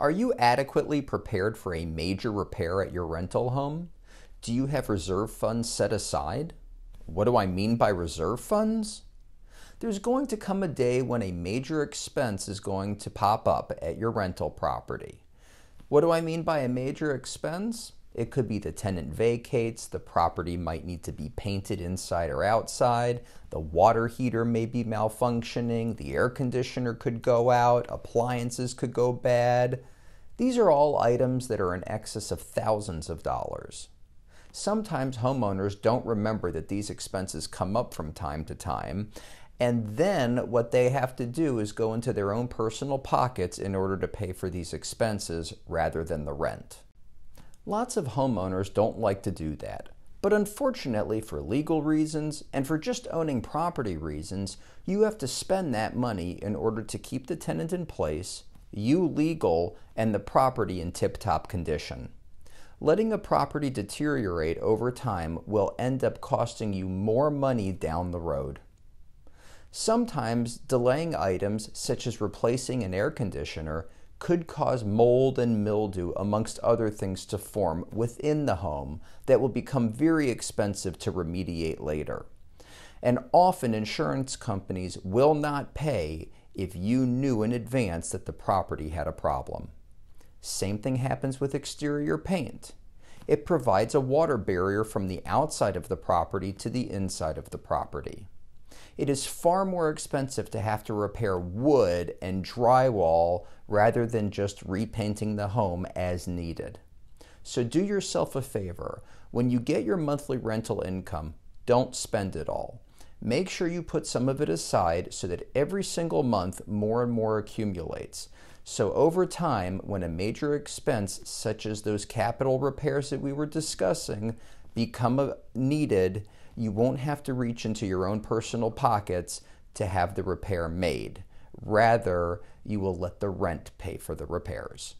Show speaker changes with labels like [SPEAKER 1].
[SPEAKER 1] Are you adequately prepared for a major repair at your rental home? Do you have reserve funds set aside? What do I mean by reserve funds? There's going to come a day when a major expense is going to pop up at your rental property. What do I mean by a major expense? It could be the tenant vacates, the property might need to be painted inside or outside, the water heater may be malfunctioning, the air conditioner could go out, appliances could go bad. These are all items that are in excess of thousands of dollars. Sometimes homeowners don't remember that these expenses come up from time to time, and then what they have to do is go into their own personal pockets in order to pay for these expenses rather than the rent. Lots of homeowners don't like to do that. But unfortunately, for legal reasons and for just owning property reasons, you have to spend that money in order to keep the tenant in place, you legal, and the property in tip-top condition. Letting a property deteriorate over time will end up costing you more money down the road. Sometimes delaying items such as replacing an air conditioner could cause mold and mildew amongst other things to form within the home that will become very expensive to remediate later. And often insurance companies will not pay if you knew in advance that the property had a problem. Same thing happens with exterior paint. It provides a water barrier from the outside of the property to the inside of the property. It is far more expensive to have to repair wood and drywall rather than just repainting the home as needed. So do yourself a favor. When you get your monthly rental income, don't spend it all make sure you put some of it aside so that every single month more and more accumulates. So over time, when a major expense, such as those capital repairs that we were discussing, become uh, needed, you won't have to reach into your own personal pockets to have the repair made. Rather, you will let the rent pay for the repairs.